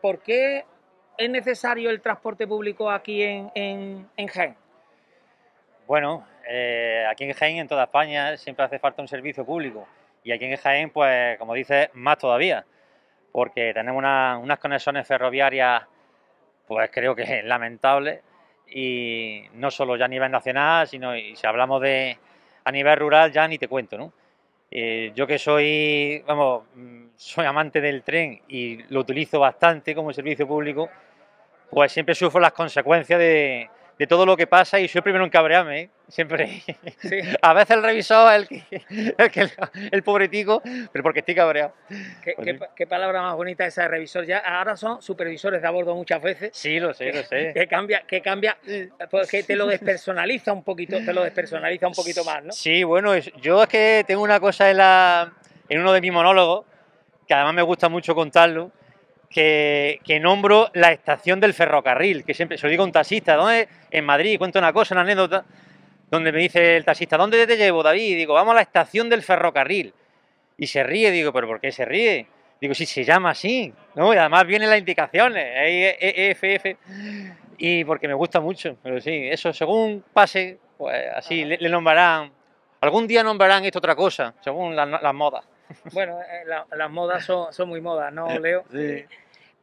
¿por qué es necesario el transporte público aquí en, en, Jaén? Bueno, eh, aquí en Jaén, en toda España, siempre hace falta un servicio público. Y aquí en Jaén, pues, como dices, más todavía, porque tenemos unas conexiones ferroviarias, pues creo que lamentables, y no solo ya a nivel nacional, sino y si hablamos de a nivel rural, ya ni te cuento, ¿no? Eh, yo que soy, vamos, mm, soy amante del tren y lo utilizo bastante como servicio público, pues siempre sufro las consecuencias de, de todo lo que pasa y soy el primero en cabrearme, ¿eh? siempre. a veces el revisor es el, que, el, pero porque estoy cabreado. ¿Qué, palabra más bonita esa de revisor. Ya ahora son supervisores de a bordo muchas veces. Sí, lo sé, lo sé. Que cambia, que cambia, porque te lo despersonaliza un poquito, te lo despersonaliza un poquito más, ¿no? Sí, bueno, yo es que tengo una cosa en, la, en uno de mis monólogos, que además me gusta mucho contarlo, que, nombro la estación del ferrocarril, que siempre se lo digo a un taxista, ¿dónde? En Madrid, cuento una cosa, una anécdota, donde me dice el taxista, ¿dónde te llevo, David? Y digo, vamos a la estación del ferrocarril. Y se ríe, digo, ¿pero por qué se ríe? Digo, si se llama así, ¿no? Y además vienen las indicaciones, EFF, eh, eh, y porque me gusta mucho, pero sí, eso según pase, pues así le, nombrarán, algún día nombrarán esto otra cosa, según las modas. Bueno, eh, las modas son, son muy modas, ¿no, Leo? Sí.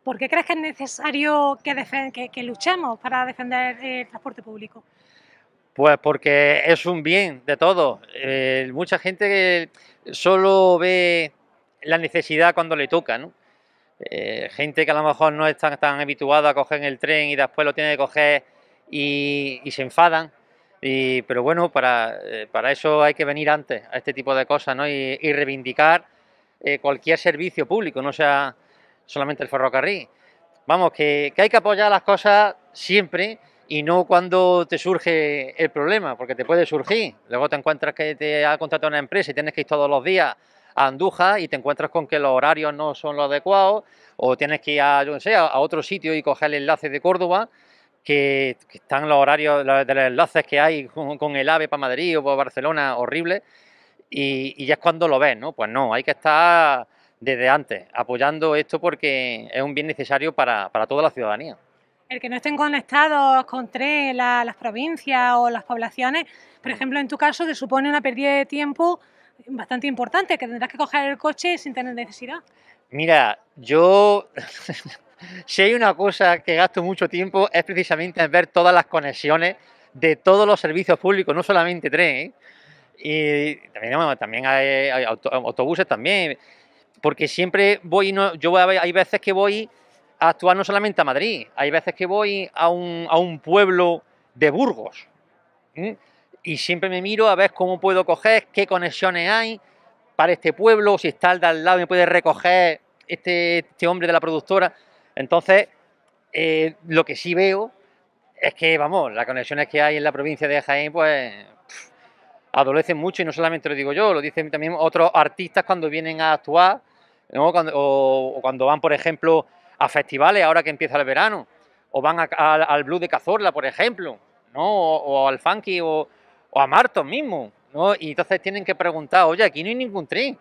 ¿Por qué crees que es necesario que, luchemos para defender el transporte público? Pues porque es un bien de todos. Eh, mucha gente solo ve la necesidad cuando le toca, eh, gente que a lo mejor no está tan habituada a coger el tren y después lo tiene que coger y, se enfadan. pero bueno, eh, para, eso hay que venir antes a este tipo de cosas y, reivindicar cualquier servicio público, no sea solamente el ferrocarril. Vamos, que, hay que apoyar las cosas siempre y no cuando te surge el problema, porque te puede surgir. Luego te encuentras que te ha contratado una empresa y tienes que ir todos los días a Anduja y te encuentras con que los horarios no son los adecuados o tienes que ir a, a otro sitio y coger el enlace de Córdoba, que, están los horarios de los enlaces que hay con, el AVE para Madrid o para Barcelona horrible y, y, ya es cuando lo ves, ¿no? Pues no, hay que estar desde antes, apoyando esto porque es un bien necesario para, toda la ciudadanía. El que no estén conectados con tres, las provincias o las poblaciones, por mm. ejemplo, en tu caso, te supone una pérdida de tiempo bastante importante, que tendrás que coger el coche sin tener necesidad. Mira, yo si hay una cosa que gasto mucho tiempo es precisamente ver todas las conexiones de todos los servicios públicos, no solamente tres... ¿eh? Y también, también hay autobuses también porque siempre voy, yo voy hay veces que voy a actuar no solamente a Madrid, hay veces que voy a un, pueblo de Burgos y siempre me miro a ver cómo puedo coger, qué conexiones hay para este pueblo, si está al de al lado me puede recoger este, este, hombre de la productora. Entonces, eh, lo que sí veo es que, vamos, las conexiones que hay en la provincia de Jaén, pues adolecen mucho y no solamente lo digo yo, lo dicen también otros artistas cuando vienen a actuar o, cuando van, por ejemplo, a festivales ahora que empieza el verano o van al blue de Cazorla, por ejemplo, ¿no? o, al funky o, a Marto mismo. ¿no? Y entonces tienen que preguntar, oye, aquí no hay ningún tren.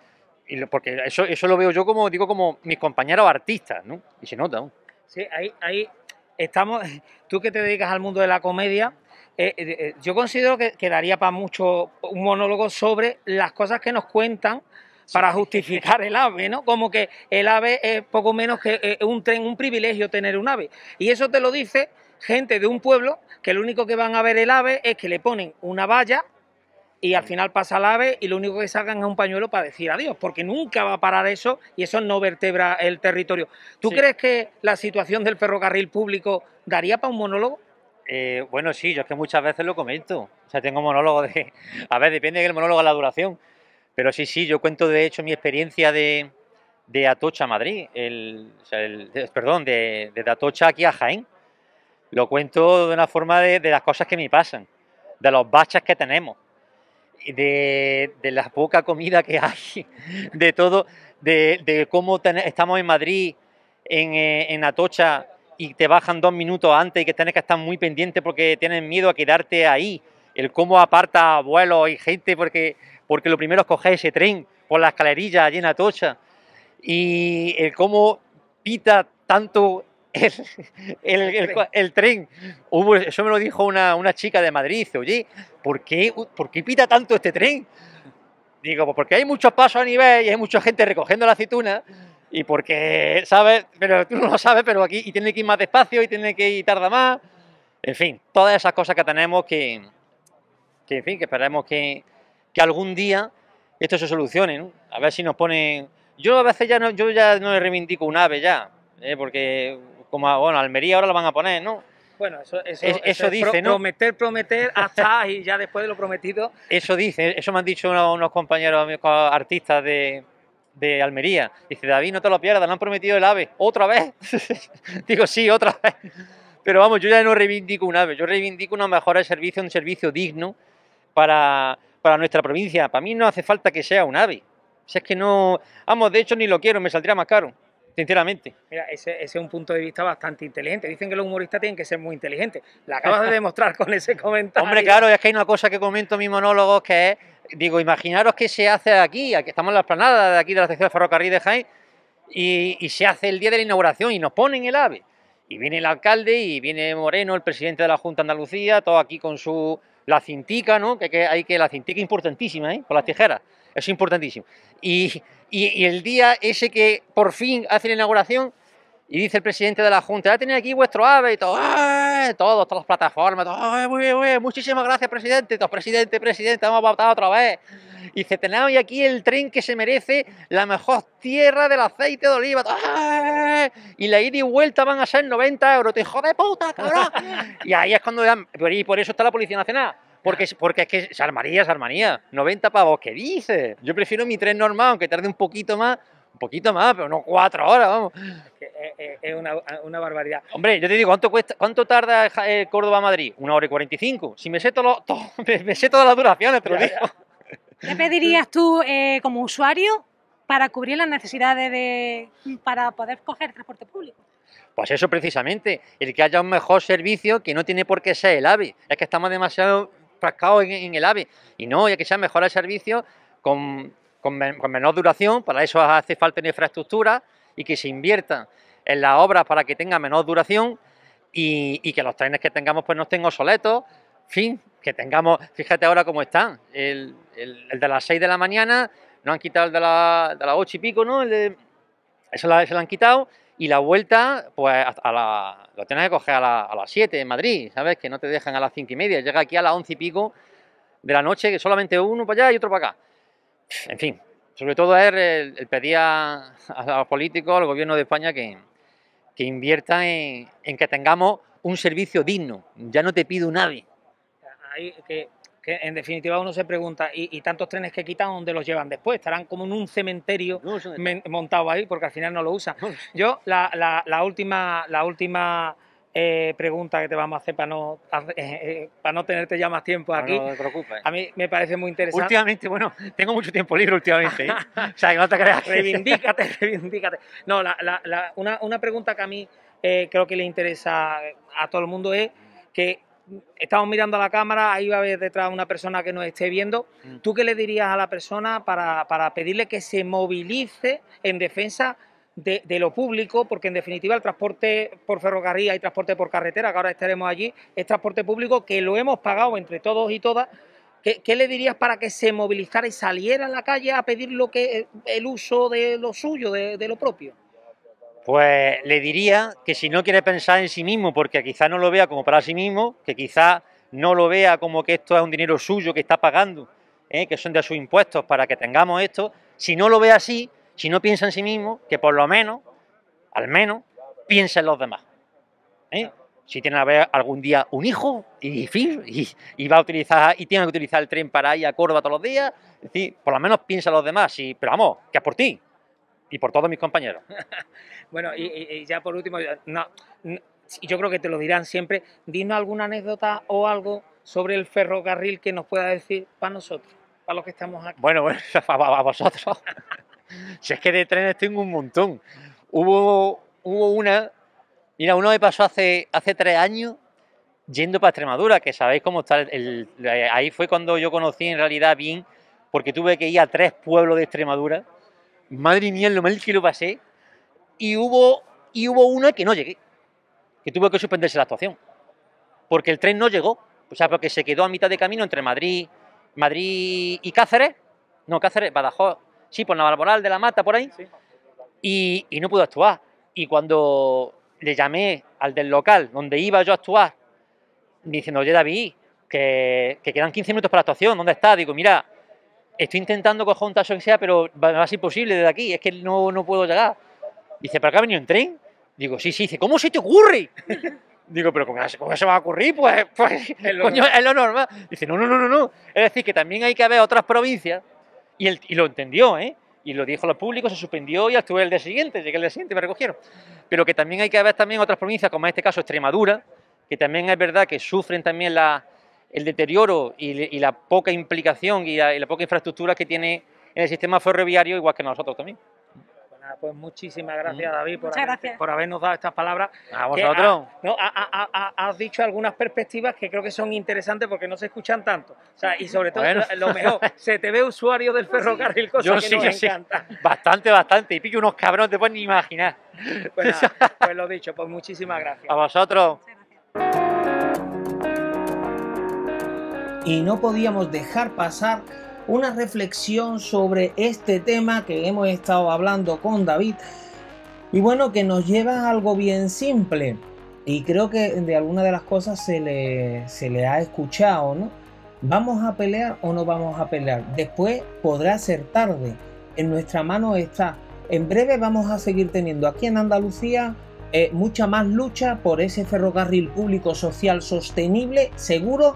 Y porque eso, eso lo veo yo como, digo, como mis compañeros artistas, ¿no? Y se nota. Sí, ahí, ahí estamos, tú que te dedicas al mundo de la comedia, eh, eh, eh, yo considero que quedaría para mucho un monólogo sobre las cosas que nos cuentan para justificar el ave, ¿no? Como que el ave es poco menos que un tren, un privilegio tener un ave. Y eso te lo dice gente de un pueblo que lo único que van a ver el ave es que le ponen una valla y al final pasa el ave y lo único que sacan es un pañuelo para decir adiós, porque nunca va a parar eso y eso no vertebra el territorio. ¿Tú crees que la situación del ferrocarril público daría para un monólogo? Eh, bueno, sí, yo es que muchas veces lo comento. O sea, tengo monólogo de... A ver, depende del monólogo a la duración. Pero sí, sí, yo cuento de hecho mi experiencia de, de Atocha a Madrid. El, perdón, de, Atocha aquí a Jaén. Lo cuento de una forma de, las cosas que me pasan, de los baches que tenemos, de, de, la poca comida que hay, de todo, de, cómo estamos en Madrid, en, eh, en Atocha, y te bajan dos minutos antes y que tienes que estar muy pendiente porque tienes miedo a quedarte ahí. El cómo aparta vuelos y gente porque, porque lo primero es coger ese tren por la escalerilla llena tocha. Y el cómo pita tanto el, el, tren. Hubo, eso me lo dijo una, chica de Madrid. oye, ¿por qué, pita tanto este tren? Digo, pues porque hay muchos pasos a nivel y hay mucha gente recogiendo la aceituna y porque, ¿sabes? Pero tú no lo sabes, pero aquí y tiene que ir más despacio y tiene que ir tarda más. En fin, todas esas cosas que tenemos que, en fin, que esperemos que, algún día esto se solucione, A ver si nos ponen... Yo a veces ya no, yo ya no le reivindico un ave ya, ¿eh? porque como, bueno, Almería ahora lo van a poner, ¿no? Bueno, eso, dice, ¿no? Prometer, prometer, hasta y ya después de lo prometido. Eso dice, eso me han dicho unos, unos compañeros, amigos, artistas de, de Almería. Dice, David, no te lo pierdas, le han prometido el ave. ¿Otra vez? Digo, sí, otra vez. Pero vamos, yo ya no reivindico un ave, yo reivindico una mejora de servicio, un servicio digno para, nuestra provincia. Para mí no hace falta que sea un ave. Si es que no... Vamos, de hecho ni lo quiero, me saldría más caro sinceramente. Mira, ese, es un punto de vista bastante inteligente. Dicen que los humoristas tienen que ser muy inteligentes. La acabas de demostrar con ese comentario. Hombre, claro, es que hay una cosa que comento en monólogo que es digo, imaginaros qué se hace aquí, aquí estamos en la esplanada de aquí de la sección de ferrocarril de Jaén, y, se hace el día de la inauguración y nos ponen el AVE. Y viene el alcalde y viene Moreno, el presidente de la Junta de Andalucía, todo aquí con su la cintica, ¿no? Que, hay que la cintica importantísima, ¿eh? Con las tijeras, es importantísimo. Y, y el día ese que por fin hace la inauguración, y dice el presidente de la Junta, ya tenéis aquí vuestro ave y todo, todos, todas las plataformas, muchísimas gracias, presidente, ¡Presidente, presidente, vamos a votar otra vez. Y dice, tenemos aquí el tren que se merece la mejor tierra del aceite de oliva, y la ida y vuelta van a ser 90 euros, hijo de puta, cabrón. y ahí es cuando, y por eso está la Policía Nacional. Porque, porque es que se armaría, se armaría. 90 pavos, ¿qué dices? Yo prefiero mi tren normal, aunque tarde un poquito más, un poquito más, pero no cuatro horas, vamos. Eh, es una, barbaridad. Hombre, yo te digo, ¿cuánto, cuánto tarda Córdoba-Madrid? Una hora y 45. Si me sé, todo me sé todas las duraciones, pero lo digo. ¿Qué pedirías tú eh, como usuario para cubrir las necesidades de, para poder coger transporte público? Pues eso precisamente, el que haya un mejor servicio que no tiene por qué ser el AVE. Es que estamos demasiado frascados en, el AVE. Y no, ya que sea mejor el servicio con, menor duración, para eso hace falta infraestructura y que se invierta en las obras para que tenga menor duración y, que los trenes que tengamos pues no estén obsoletos, ...en fin, que tengamos, fíjate ahora cómo están, el, de las 6 de la mañana, no han quitado el de, la, de las 8 y pico, ¿no? El de, eso se lo han quitado y la vuelta, pues a la, lo tienes que coger a, las 7 en Madrid, ¿sabes? Que no te dejan a las 5 y media, llega aquí a las 11 y pico de la noche, que solamente uno para allá y otro para acá. En fin, sobre todo es el, el pedir a los políticos, al gobierno de España que, invierta en, que tengamos un servicio digno. Ya no te pido nadie. que, en definitiva uno se pregunta, ¿y, tantos trenes que quitan, dónde los llevan después? Estarán como en un cementerio montado ahí porque al final no lo usan. Yo la, la última... La última eh, pregunta que te vamos a hacer para no, eh, eh, para no tenerte ya más tiempo aquí. No, te preocupes. A mí me parece muy interesante. Últimamente, bueno, tengo mucho tiempo libre últimamente. o sea, que no te creas. reivindícate, reivindícate. No, una, pregunta que a mí creo que le interesa a todo el mundo es que estamos mirando a la cámara, ahí va a haber detrás una persona que nos esté viendo. Mm. ¿Tú qué le dirías a la persona para, para pedirle que se movilice en defensa de, lo público, porque en definitiva el transporte por ferrocarril y transporte por carretera, que ahora estaremos allí, es transporte público que lo hemos pagado entre todos y todas. ¿Qué, le dirías para que se movilizara y saliera a la calle a pedir lo que el uso de lo suyo, de, lo propio? Pues le diría que si no quiere pensar en sí mismo, porque quizá no lo vea como para sí mismo, que quizá no lo vea como que esto es un dinero suyo que está pagando, ¿eh? que son de sus impuestos para que tengamos esto, si no lo ve así, si no piensa en sí mismo, que por lo menos, al menos, piensa en los demás. ¿eh? Si tiene algún día un hijo y, y, va a utilizar y tiene que utilizar el tren para ir a Córdoba todos los días, por lo menos piensa en los demás. pero vamos, que es por ti y por todos mis compañeros. bueno, y, ya por último, no, yo creo que te lo dirán siempre. Dinos alguna anécdota o algo sobre el ferrocarril que nos pueda decir para nosotros, para los que estamos aquí. Bueno, bueno, a vosotros. si es que de trenes tengo un montón. Hubo, hubo una, mira, uno me pasó hace, hace tres años yendo para Extremadura, que sabéis cómo está. El, ahí fue cuando yo conocí en realidad bien, porque tuve que ir a tres pueblos de Extremadura. Madre mía, lo mal que lo pasé. Y hubo, y hubo una que no llegué, que tuvo que suspenderse la actuación, porque el tren no llegó. O sea, porque se quedó a mitad de camino entre Madrid, Madrid y Cáceres. No, Cáceres, Badajoz, sí, por Moral, de la Mata, por ahí, y, no pudo actuar. Y cuando le llamé al del local donde iba yo a actuar, diciendo, oye David, que, quedan 15 minutos para la actuación, ¿dónde está? Digo, mira, estoy intentando coger un taxi que sea, pero va a ser imposible desde aquí, es que no, no puedo llegar. Dice, ¿para acá ha venido en tren? Digo, sí, sí. Dice, ¿cómo se te ocurre? Digo, ¿pero ¿cómo se va a ocurrir? Pues, pues es, lo coño, es, lo normal. Dice, no, no, no, no, no. Es decir, que también hay que haber otras provincias y, lo entendió, ¿eh? y lo dijo al público, se suspendió y actuó el día siguiente, llegué el día siguiente y me recogieron. Pero que también hay que ver también otras provincias, como en este caso Extremadura, que también es verdad que sufren también el deterioro y, la poca implicación y la poca infraestructura que tiene en el sistema ferroviario, igual que nosotros también pues muchísimas gracias, David, por, por habernos dado estas palabras. A vosotros. has dicho algunas perspectivas que creo que son interesantes porque no se escuchan tanto. y sobre todo, lo mejor, se te ve usuario del ferrocarril, cosa yo sí, encanta. Bastante, bastante. Y pique unos cabrones, te puedes ni imaginar. Pues, pues lo dicho, pues muchísimas gracias. A vosotros. Y no podíamos dejar pasar una reflexión sobre este tema que hemos estado hablando con David y bueno, que nos lleva a algo bien simple. Y creo que de alguna de las cosas se le, ha escuchado, ¿no? ¿Vamos a pelear o no vamos a pelear? Después podrá ser tarde. En nuestra mano está. En breve vamos a seguir teniendo aquí en Andalucía eh, mucha más lucha por ese ferrocarril público social sostenible, seguro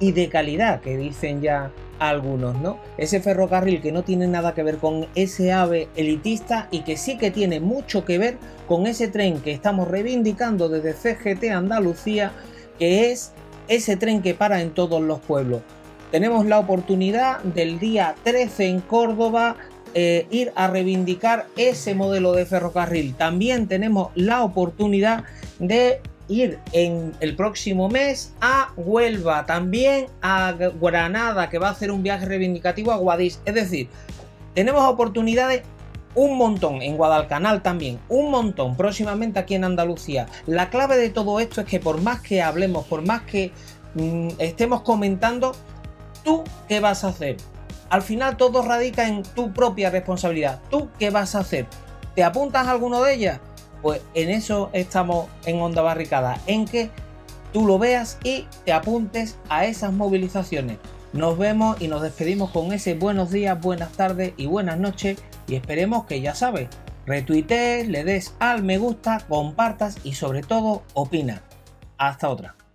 y de calidad, que dicen ya algunos, ¿no? Ese ferrocarril que no tiene nada que ver con ese ave elitista y que sí que tiene mucho que ver con ese tren que estamos reivindicando desde CGT Andalucía, que es ese tren que para en todos los pueblos. Tenemos la oportunidad del día 13 en Córdoba eh, ir a reivindicar ese modelo de ferrocarril. También tenemos la oportunidad de ir en el próximo mes a Huelva, también a Granada, que va a hacer un viaje reivindicativo a Guadix. Es decir, tenemos oportunidades un montón, en Guadalcanal también, un montón, próximamente aquí en Andalucía. La clave de todo esto es que por más que hablemos, por más que mm, estemos comentando, tú qué vas a hacer. Al final todo radica en tu propia responsabilidad. ¿Tú qué vas a hacer? ¿Te apuntas a alguno de ellas? Pues en eso estamos en Onda Barricada, en que tú lo veas y te apuntes a esas movilizaciones. Nos vemos y nos despedimos con ese buenos días, buenas tardes y buenas noches y esperemos que ya sabes, retuitees, le des al me gusta, compartas y sobre todo opina. Hasta otra.